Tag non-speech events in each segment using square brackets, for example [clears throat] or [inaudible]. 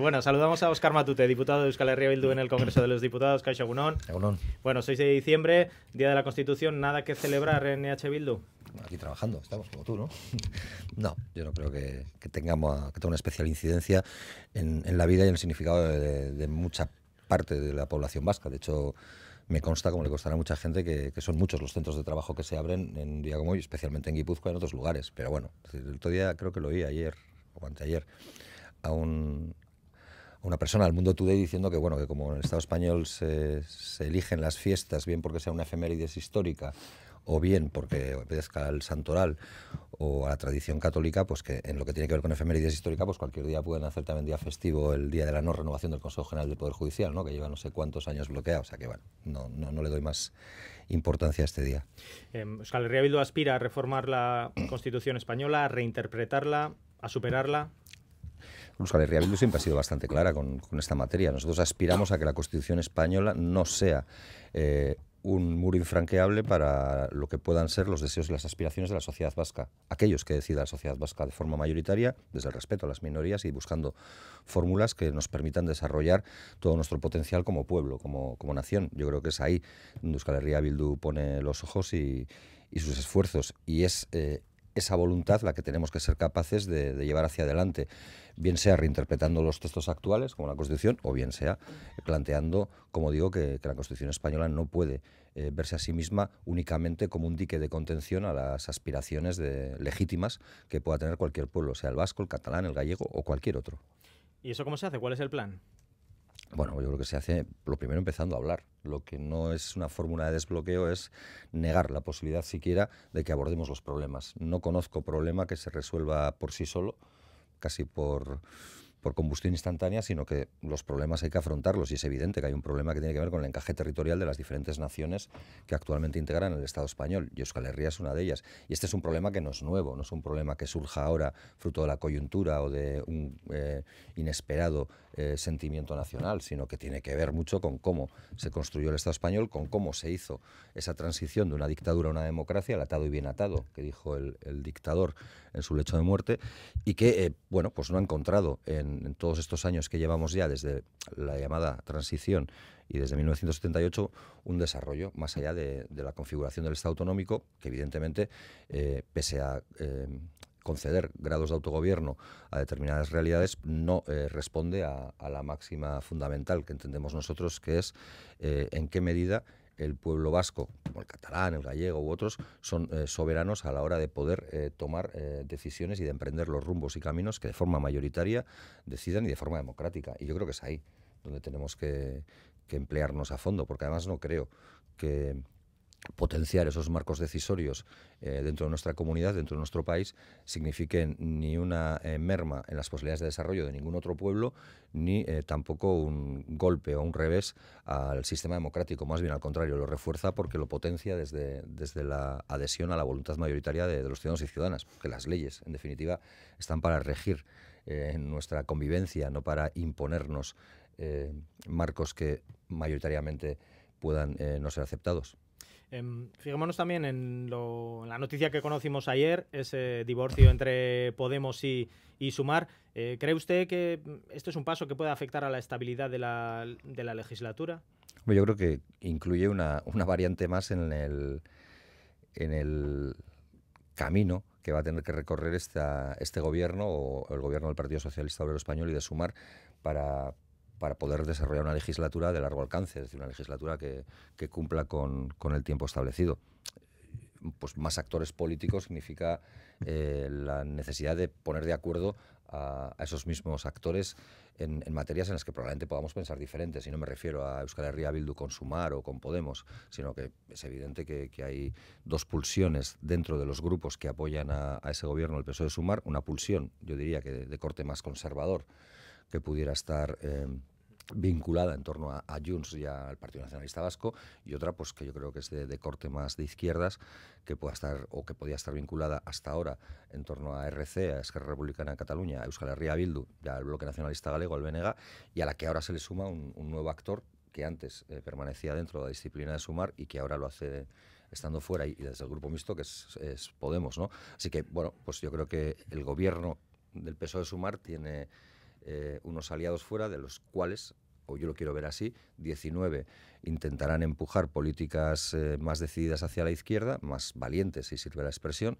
Bueno, saludamos a Oscar Matute, diputado de Euskal Herria Bildu en el Congreso de los Diputados, Caixa Gunón. Bueno, 6 de diciembre, Día de la Constitución, nada que celebrar en EH Bildu. Aquí trabajando, estamos como tú, ¿no? [laughs] no, yo no creo que, tengamos que tenga una especial incidencia en, la vida y en el significado de, mucha parte de la población vasca. De hecho, me consta, como le constará a mucha gente, que, son muchos los centros de trabajo que se abren en un día especialmente en Guipúzcoa y en otros lugares. Pero bueno, el otro día creo que lo oí ayer o anteayer a un una persona al Mundo Today diciendo que, bueno, que como en el Estado español se, eligen las fiestas, bien porque sea una efemérides histórica o bien porque obedezca al santoral o a la tradición católica, pues que en lo que tiene que ver con efemérides histórica, pues cualquier día pueden hacer también día festivo el día de la no renovación del Consejo General del Poder Judicial, ¿no? que lleva no sé cuántos años bloqueado, o sea que bueno, no, no, le doy más importancia a este día. Eh, Euskal aspira a reformar la Constitución española, a reinterpretarla, a superarla. Euskal Herria Bildu siempre ha sido bastante clara con, esta materia. Nosotros aspiramos a que la Constitución española no sea eh, un muro infranqueable para lo que puedan ser los deseos y las aspiraciones de la sociedad vasca. Aquellos que decida la sociedad vasca de forma mayoritaria, desde el respeto a las minorías y buscando fórmulas que nos permitan desarrollar todo nuestro potencial como pueblo, como, como nación. Yo creo que es ahí donde Euskal Herria Bildu pone los ojos y, sus esfuerzos. Y es eh, esa voluntad la que tenemos que ser capaces de, llevar hacia adelante, bien sea reinterpretando los textos actuales, como la Constitución, o bien sea planteando, como digo, que, la Constitución española no puede eh, verse a sí misma únicamente como un dique de contención a las aspiraciones de, legítimas que pueda tener cualquier pueblo, sea el vasco, el catalán, el gallego o cualquier otro. ¿Y eso cómo se hace? ¿Cuál es el plan? Bueno, yo creo que se hace lo primero empezando a hablar. Lo que no es una fórmula de desbloqueo es negar la posibilidad siquiera de que abordemos los problemas. No conozco problema que se resuelva por sí solo, casi por, combustión instantánea, sino que los problemas hay que afrontarlos y es evidente que hay un problema que tiene que ver con el encaje territorial de las diferentes naciones que actualmente integran el Estado español y Euskal Herria es una de ellas. Y este es un problema que no es nuevo, no es un problema que surja ahora fruto de la coyuntura o de un eh, inesperado eh, sentimiento nacional, sino que tiene que ver mucho con cómo se construyó el Estado español, con cómo se hizo esa transición de una dictadura a una democracia, el atado y bien atado, que dijo el, dictador en su lecho de muerte, y que, eh, bueno, pues no ha encontrado en, todos estos años que llevamos ya desde la llamada transición y desde 1978 un desarrollo más allá de, la configuración del Estado autonómico, que evidentemente, eh, pese a conceder grados de autogobierno a determinadas realidades no eh, responde a, la máxima fundamental que entendemos nosotros, que es eh, en qué medida el pueblo vasco, como el catalán, el gallego u otros, son eh, soberanos a la hora de poder tomar decisiones y de emprender los rumbos y caminos que de forma mayoritaria decidan y de forma democrática. Y yo creo que es ahí donde tenemos que emplearnos a fondo, porque además no creo que, potenciar esos marcos decisorios eh, dentro de nuestra comunidad, dentro de nuestro país, signifique ni una eh, merma en las posibilidades de desarrollo de ningún otro pueblo, ni eh, tampoco un golpe o un revés al sistema democrático. Más bien al contrario, lo refuerza porque lo potencia desde, desde la adhesión a la voluntad mayoritaria de, los ciudadanos y ciudadanas, que las leyes, en definitiva, están para regir nuestra convivencia, no para imponernos marcos que mayoritariamente puedan no ser aceptados. Em, fijémonos también en, la noticia que conocimos ayer, ese divorcio entre Podemos y, Sumar. Eh, ¿Cree usted que esto es un paso que puede afectar a la estabilidad de la, legislatura? Yo creo que incluye una, variante más en el, en el camino que va a tener que recorrer este gobierno o el gobierno del Partido Socialista Obrero Español y de Sumar para, para poder desarrollar una legislatura de largo alcance, es decir, una legislatura que, que cumpla con, con, el tiempo establecido. Pues más actores políticos significa eh, la necesidad de poner de acuerdo a, esos mismos actores en, materias en las que probablemente podamos pensar diferentes. Y no me refiero a Euskal Herria Bildu con Sumar o con Podemos, sino que es evidente que, hay dos pulsiones dentro de los grupos que apoyan a, ese gobierno, el PSOE de Sumar, una pulsión, yo diría que de, corte más conservador, que pudiera estar... Eh, vinculada en torno a, Junts y al Partido Nacionalista Vasco y otra pues que yo creo que es de, corte más de izquierdas que pueda estar o que podía estar vinculada hasta ahora en torno a RC, a Esquerra Republicana de Cataluña, a Euskal Herria Bildu, al Bloque Nacionalista Galego, al BNG y a la que ahora se le suma un, nuevo actor que antes eh, permanecía dentro de la disciplina de Sumar y que ahora lo hace estando fuera y, desde el grupo mixto que es, Podemos, ¿no? Así que bueno, pues yo creo que el gobierno del peso e de Sumar tiene eh, unos aliados fuera, de los cuales, o yo lo quiero ver así, 19 intentarán empujar políticas eh, más decididas hacia la izquierda, más valientes, si sirve la expresión,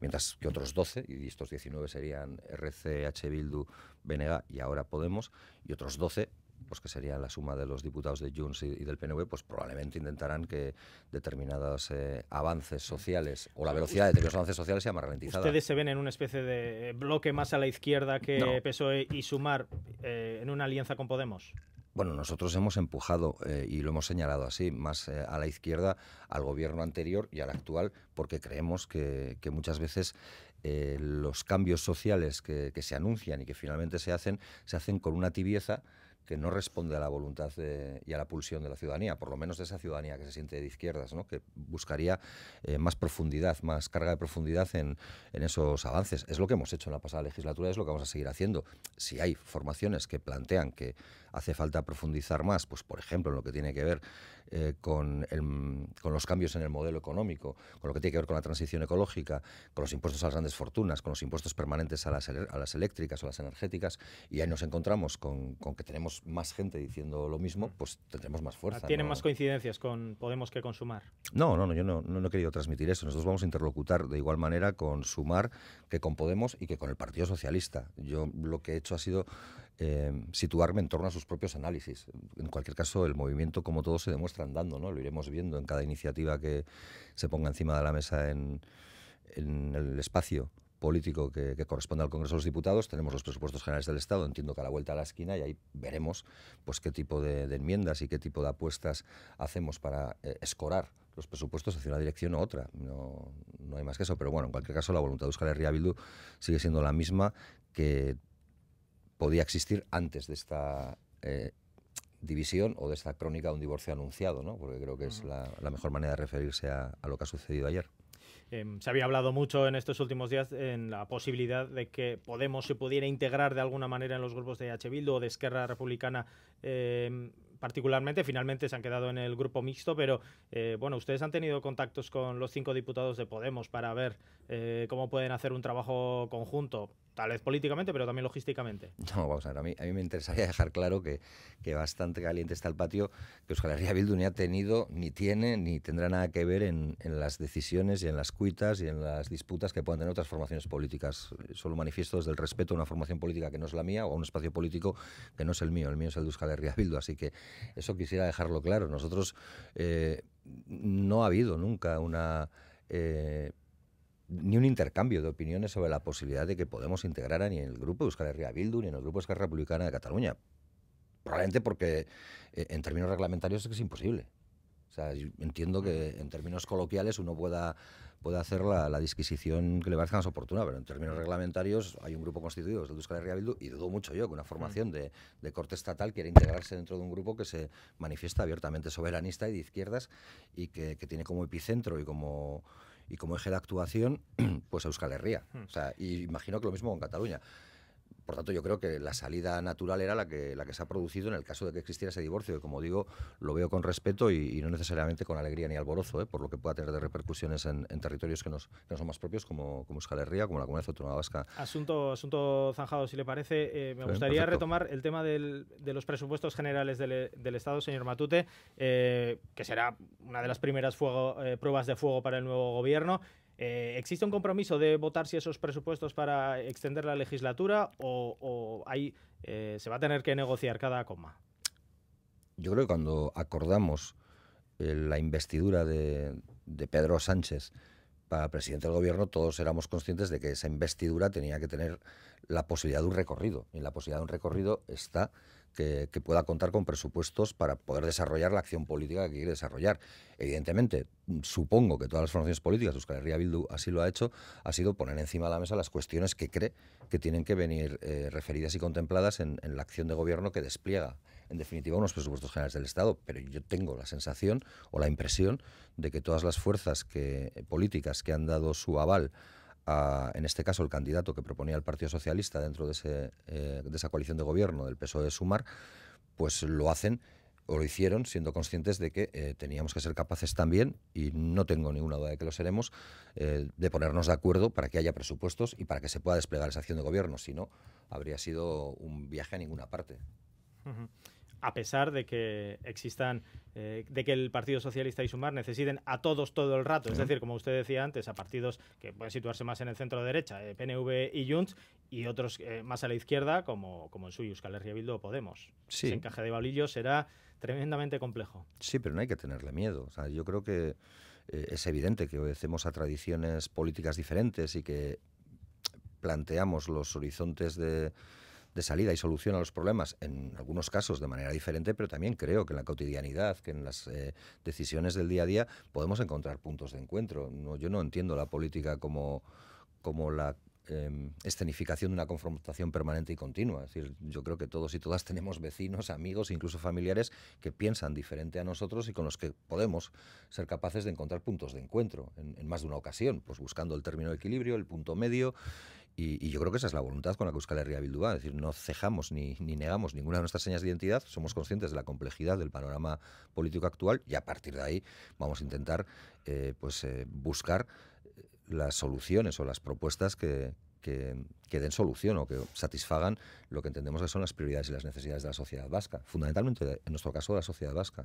mientras que otros 12, y estos 19 serían RCH, Bildu, BNG y ahora Podemos, y otros 12 pues que sería la suma de los diputados de Junts y, del PNV, pues probablemente intentarán que determinados eh, avances sociales o la velocidad de determinados avances sociales sea más ralentizada. ¿Ustedes se ven en una especie de bloque más a la izquierda que PSOE y sumar eh, en una alianza con Podemos? Bueno, nosotros hemos empujado, eh, y lo hemos señalado así, más a la izquierda al gobierno anterior y al actual, porque creemos que, muchas veces los cambios sociales que, que, se anuncian y que finalmente se hacen, se hacen con una tibieza que no responde a la voluntad eh, y a la pulsión de la ciudadanía, por lo menos de esa ciudadanía que se siente de izquierdas, que buscaría eh, más profundidad, más carga de profundidad en, esos avances. Es lo que hemos hecho en la pasada legislatura, y es lo que vamos a seguir haciendo. Si hay formaciones que plantean que hace falta profundizar más, pues por ejemplo en lo que tiene que ver eh, con, los cambios en el modelo económico, con lo que tiene que ver con la transición ecológica, con los impuestos a las grandes fortunas, con los impuestos permanentes a las, a las eléctricas o las energéticas, y ahí nos encontramos con, con que tenemos más gente diciendo lo mismo, mm. pues tendremos más fuerza. Ah, ¿Tienen más coincidencias con Podemos que con Sumar? No, no, no yo no, no, no, he querido transmitir eso. Nosotros vamos a interlocutar de igual manera con Sumar que con Podemos y que con el Partido Socialista. Yo lo que he hecho ha sido eh, situarme en torno a sus propios análisis. En cualquier caso, el movimiento, como todo, se demuestra andando, ¿no? Lo iremos viendo en cada iniciativa que se ponga encima de la mesa en, en el espacio político que, corresponde al Congreso de los Diputados, tenemos los presupuestos generales del Estado, entiendo que a la vuelta a la esquina y ahí veremos pues qué tipo de, enmiendas y qué tipo de apuestas hacemos para eh, escorar los presupuestos hacia una dirección u otra. No, no hay más que eso, pero bueno, en cualquier caso la voluntad de Euskal Herria Bildu sigue siendo la misma que podía existir antes de esta... Eh, división o de esta crónica de un divorcio anunciado, ¿no? porque creo que es la, mejor manera de referirse a lo que ha sucedido ayer. Em, se había hablado mucho en estos últimos días en la posibilidad de que Podemos se pudiera integrar de alguna manera en los grupos de H. Bildu o de Esquerra Republicana. Em, particularmente, finalmente se han quedado en el grupo mixto, pero eh, bueno, ustedes han tenido contactos con los cinco diputados de Podemos para ver eh, cómo pueden hacer un trabajo conjunto, tal vez políticamente, pero también logísticamente. [laughs] No, vamos a ver, a mí, a mí me interesaría dejar claro que, bastante caliente está el patio, que Euskal Bildu ni ha tenido, ni tiene, ni tendrá nada que ver en, las decisiones y en las cuitas y en las disputas que puedan tener otras formaciones políticas. Solo manifiesto desde el respeto a una formación política que no es la mía o a un espacio político que no es el mío, el mío es el de Euskal Bildu, así que eso quisiera dejarlo claro. Nosotros eh, no ha habido nunca una... Eh, ni un intercambio de opiniones sobre la posibilidad de que Podemos a ni en el grupo de Euskal Herria Bildu ni en el grupo de Esquerra Republicana de Cataluña. Probablemente porque eh, en términos reglamentarios es imposible. entiendo que en términos coloquiales uno pueda, hacer la, disquisición que le parezca más oportuna, pero en términos reglamentarios hay un grupo constituido, es el de Euskal Herria y dudo mucho yo que una formación de, corte estatal quiera integrarse dentro de un grupo que se manifiesta abiertamente soberanista y de izquierdas y que tiene como epicentro y como y como eje de actuación, [clears throat] pues a Euskal Herria. Hmm. O sea, y imagino que lo mismo con Cataluña. Por tanto, yo creo que la salida natural era la que, la que se ha producido en el caso de que existiera ese divorcio, Y como digo, lo veo con respeto y, no necesariamente con alegría ni alborozo, ¿eh? por lo que pueda tener de repercusiones en, territorios que, no son más propios, como, como Euskal Herria, como la Comunidad Autónoma Vasca. Asunto, asunto zanjado, si le parece. Eh, me gustaría retomar el tema de los presupuestos generales del, Estado, señor Matute, eh, que será una de las primeras pruebas de fuego para el nuevo gobierno. Eh, ¿Existe un compromiso de votar si esos presupuestos para extender la legislatura o, eh, se va a tener que negociar cada coma? Yo creo que cuando acordamos eh, la investidura de Pedro Sánchez para presidente del gobierno todos éramos conscientes de que esa investidura tenía que tener la posibilidad de un recorrido. Y la posibilidad de un recorrido está que, pueda contar con presupuestos para poder desarrollar la acción política que quiere desarrollar. Evidentemente, supongo que todas las formaciones políticas, Euskal Herria Bildu así lo ha hecho, ha sido poner encima de la mesa las cuestiones que cree que tienen que venir eh, referidas y contempladas en la acción de gobierno que despliega en definitiva, unos presupuestos generales del Estado. Pero yo tengo la sensación o la impresión de que todas las fuerzas que, eh, políticas que han dado su aval a, en este caso, el candidato que proponía el Partido Socialista dentro de, eh, esa coalición de gobierno del PSOE-Sumar, pues lo hacen o lo hicieron siendo conscientes de que eh, teníamos que ser capaces también, y no tengo ninguna duda de que lo seremos, de ponernos de acuerdo para que haya presupuestos y para que se pueda desplegar esa acción de gobierno. Si no, habría sido un viaje a ninguna parte a pesar de que existan, eh, de que el Partido Socialista y Sumar necesiten a todos todo el rato. Es decir, como usted decía antes, a partidos que pueden situarse más en el centro derecha, eh, PNV y Junts, y otros eh, más a la izquierda, como, como el suyo, Euskal Herria o Podemos. Si se encaje de baulillo será tremendamente complejo. Sí, pero no hay que tenerle miedo. yo creo que es evidente que obedecemos a tradiciones políticas diferentes y que planteamos los horizontes de de salida y solución a los problemas, en algunos casos de manera diferente, pero también creo que en la cotidianidad, que en las eh, decisiones del día a día, podemos encontrar puntos de encuentro. No, yo no entiendo la política como, como la em, escenificación de una confrontación permanente y continua. Es decir, yo creo que todos y todas [laughs] tenemos vecinos, amigos, incluso familiares que piensan diferente a nosotros y con los que podemos ser capaces de encontrar puntos de encuentro en, más de una ocasión, pues buscando el término de equilibrio, el punto medio y, yo creo que esa es la voluntad con la que busca la Bildu es decir, no cejamos ni, ni, negamos ninguna de nuestras señas de identidad, somos conscientes de la complejidad del panorama político actual y a partir de ahí vamos a intentar eh, pues, eh, buscar eh, las soluciones o las propuestas que, que, que, den solución o que satisfagan lo que entendemos que son las prioridades y las necesidades de la sociedad vasca, fundamentalmente en nuestro caso de la sociedad vasca.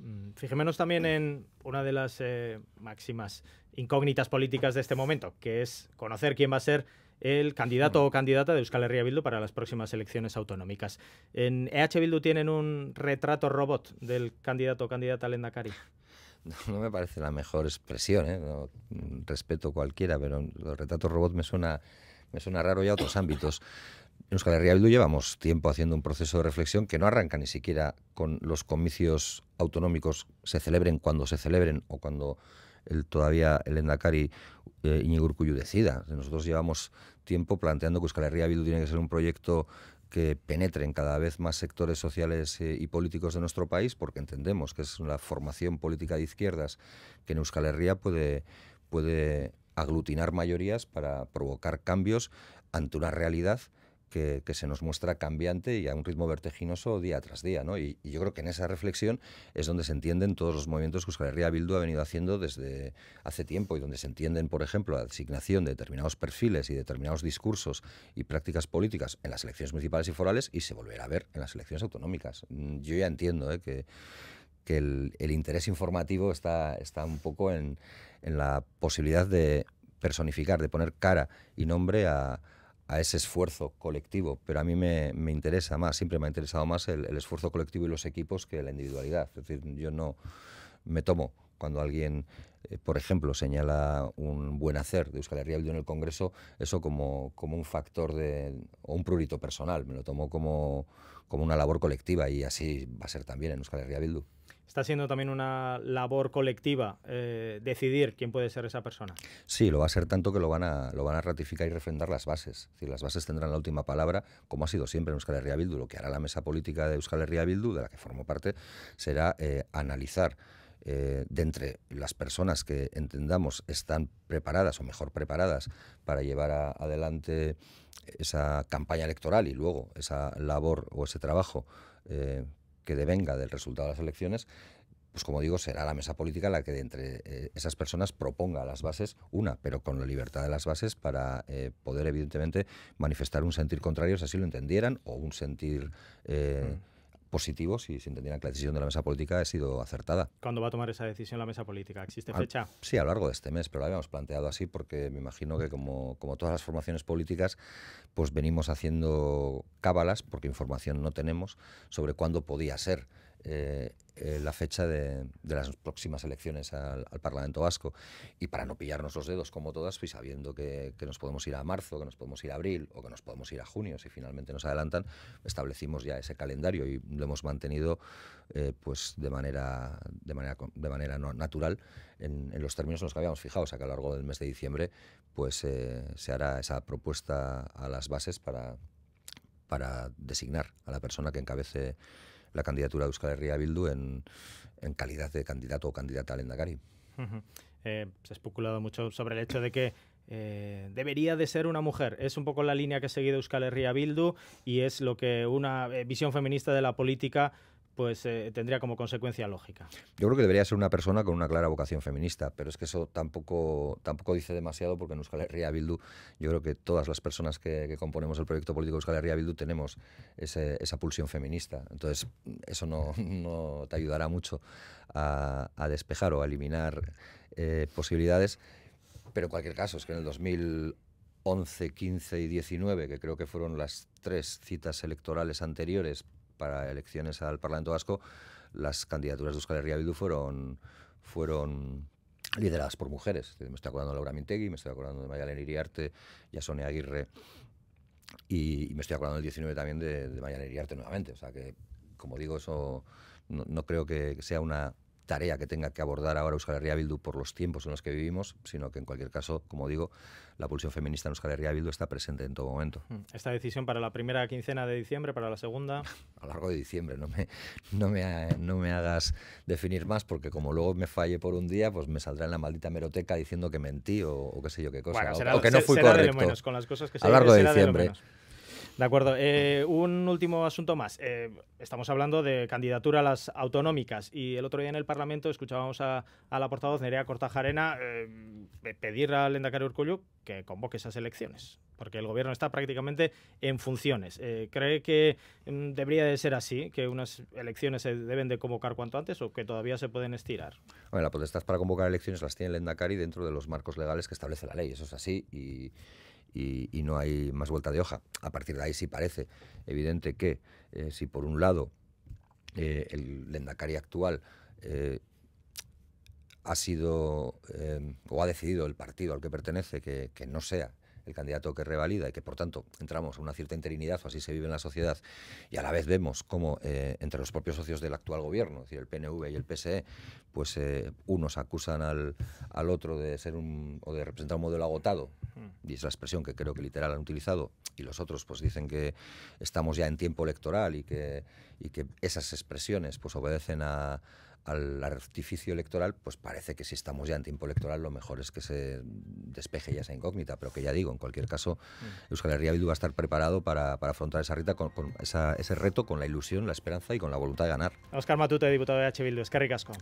Mm, fijémonos también en una de las eh, máximas incógnitas políticas de este momento, que es conocer quién va a ser el candidato o candidata de Euskal Herria Bildu para las próximas elecciones autonómicas. ¿En EH Bildu tienen un retrato robot del candidato o candidata Lendakari? No, no me parece la mejor expresión, ¿eh? respeto cualquiera, pero los retrato robot me suena, me suena raro ya a otros ámbitos. En Euskal Herria Bildu llevamos tiempo haciendo un proceso de reflexión que no arranca ni siquiera con los comicios autonómicos se celebren cuando se celebren o cuando todavía el Endacari eh, decida. Nosotros llevamos tiempo planteando que Euskal Herria Bildu tiene que ser un proyecto que penetre en cada vez más sectores sociales eh, y políticos de nuestro país, porque entendemos que es una formación política de izquierdas que en Euskal Herria puede, puede aglutinar mayorías para provocar cambios ante una realidad que, se nos muestra cambiante y a un ritmo vertiginoso día tras día. ¿no? Y, yo creo que en esa reflexión es donde se entienden todos los movimientos que Euskal Herria Bildu ha venido haciendo desde hace tiempo y donde se entienden, por ejemplo, la asignación de determinados perfiles y determinados discursos y prácticas políticas en las elecciones municipales y forales y se volverá a ver en las elecciones autonómicas. Mm, yo ya entiendo ¿eh? que, que el, el, interés informativo está, está un poco en, en la posibilidad de personificar, de poner cara y nombre a, a ese esfuerzo colectivo, pero a mí me, interesa más, siempre me ha interesado más el, el, esfuerzo colectivo y los equipos que la individualidad. Es decir, yo no me tomo cuando alguien, eh, por ejemplo, señala un buen hacer de Euskal Herria Bildu en el Congreso, eso como, como un factor de, o un prurito personal, me lo tomo como, como una labor colectiva y así va a ser también en Euskal Herria Bildu está siendo también una labor colectiva eh, decidir quién puede ser esa persona. Sí, lo va a ser tanto que lo van a, lo van a ratificar y refrendar las bases. las bases tendrán la última palabra, como ha sido siempre en Euskal Herria Bildu. Lo que hará la mesa política de Euskal Herria Bildu, de la que formo parte, será eh, analizar eh, de entre las personas que entendamos están preparadas o mejor preparadas para llevar adelante esa campaña electoral y luego esa labor o ese trabajo eh, que devenga del resultado de las elecciones, pues como digo, será la mesa política la que de entre eh, esas personas proponga las bases, una, pero con la libertad de las bases para poder evidentemente manifestar un sentir contrario si así lo entendieran o un sentir... Mm positivo, si se entendían que la decisión de la mesa política ha sido acertada. ¿Cuándo va a tomar esa decisión la mesa política? ¿Existe fecha? sí, a lo largo de este mes, pero la habíamos planteado así porque me imagino que como, como todas las formaciones políticas, pues venimos haciendo cábalas, porque información no tenemos, sobre cuándo podía ser eh, eh, la fecha de, las próximas elecciones al, Parlamento Vasco. Y para no pillarnos los dedos como todas, pues sabiendo que, nos podemos ir a marzo, que nos podemos ir a abril o que nos podemos ir a junio si finalmente nos adelantan, establecimos ya ese calendario y lo hemos mantenido eh, pues de manera, de manera, de manera natural en, los términos en los que habíamos fijado. O que a lo largo del mes de diciembre pues se hará esa propuesta a las bases para, para designar a la persona que encabece la candidatura de Euskal Herria Bildu en, calidad de candidato o candidata al Endacari. Eh, se ha especulado mucho sobre el hecho de que eh, debería de ser una mujer. Es un poco la línea que ha seguido Euskal Herria Bildu y es lo que una eh, visión feminista de la política pues eh, tendría como consecuencia lógica. Yo creo que debería ser una persona con una clara vocación feminista, pero es que eso tampoco, tampoco dice demasiado porque en Euskal Herria Bildu yo creo que todas las personas que, componemos el proyecto político de Euskal Herria Bildu tenemos esa pulsión feminista. Entonces eso no, [laughs] te ayudará mucho a, despejar o a eliminar eh, posibilidades, pero en cualquier caso es que en el 2011, 15 y 19, que creo que fueron las tres citas electorales anteriores para elecciones al Parlamento Vasco, las candidaturas de Euskal Herria Bildu fueron, fueron lideradas por mujeres. Me estoy acordando de Laura Mintegui, me estoy acordando de Mayalen Iriarte, Sonia Aguirre, y, me estoy acordando del 19 también de, de Mayalen Iriarte nuevamente. O sea que, como digo, eso no creo que sea una tarea que tenga que abordar ahora Euskal Herria Bildu por los tiempos en los que vivimos, sino que en cualquier caso, como digo, la pulsión feminista en Euskal Herria Bildu está presente en todo momento. Mm. ¿Esta decisión para la primera quincena de diciembre, para la segunda? [laughs] A lo largo de diciembre, no me, no me, hagas definir más, porque como luego me falle por un día, pues me saldrá en la maldita meroteca diciendo que mentí o, qué sé yo qué cosa, o, que no fui correcto. menos, con las cosas que se a lo largo de diciembre. De acuerdo. Eh, un último asunto más. Eh, estamos hablando de candidatura a las autonómicas y el otro día en el Parlamento escuchábamos a, la portavoz Nerea Cortajarena eh, pedir al Endacari Urkullu que convoque esas elecciones, porque el gobierno está prácticamente en funciones. ¿Cree que mm, debería de ser así, que unas elecciones se deben de convocar cuanto antes o que todavía se pueden estirar? Bueno, las protestas para convocar elecciones las tiene el dentro de los marcos legales que establece la ley, eso es así y y, no hay más vuelta de hoja. A partir de ahí sí parece evidente que eh, si por un lado eh, el Lendacari actual eh, ha sido o ha decidido el partido al que pertenece que no sea el candidato que revalida y que por tanto entramos a una cierta interinidad así se vive en la sociedad y a la vez vemos cómo eh, entre los propios socios del actual gobierno, es decir, el PNV y el PSE, pues eh, unos acusan al, otro de ser un, o de representar un modelo agotado, y es la expresión que creo que literal han utilizado, y los otros pues dicen que estamos ya en tiempo electoral y que, y que esas expresiones pues obedecen a al artificio electoral, pues parece que si estamos ya en tiempo electoral, lo mejor es que se despeje ya esa incógnita. Pero que ya digo, en cualquier caso, mm. Euskal Herria Bildu va a estar preparado para, para afrontar esa, rita con, esa, ese reto con la ilusión, la esperanza y con la voluntad de ganar. Oscar Matute, diputado de H. Bildu, es que ricasco.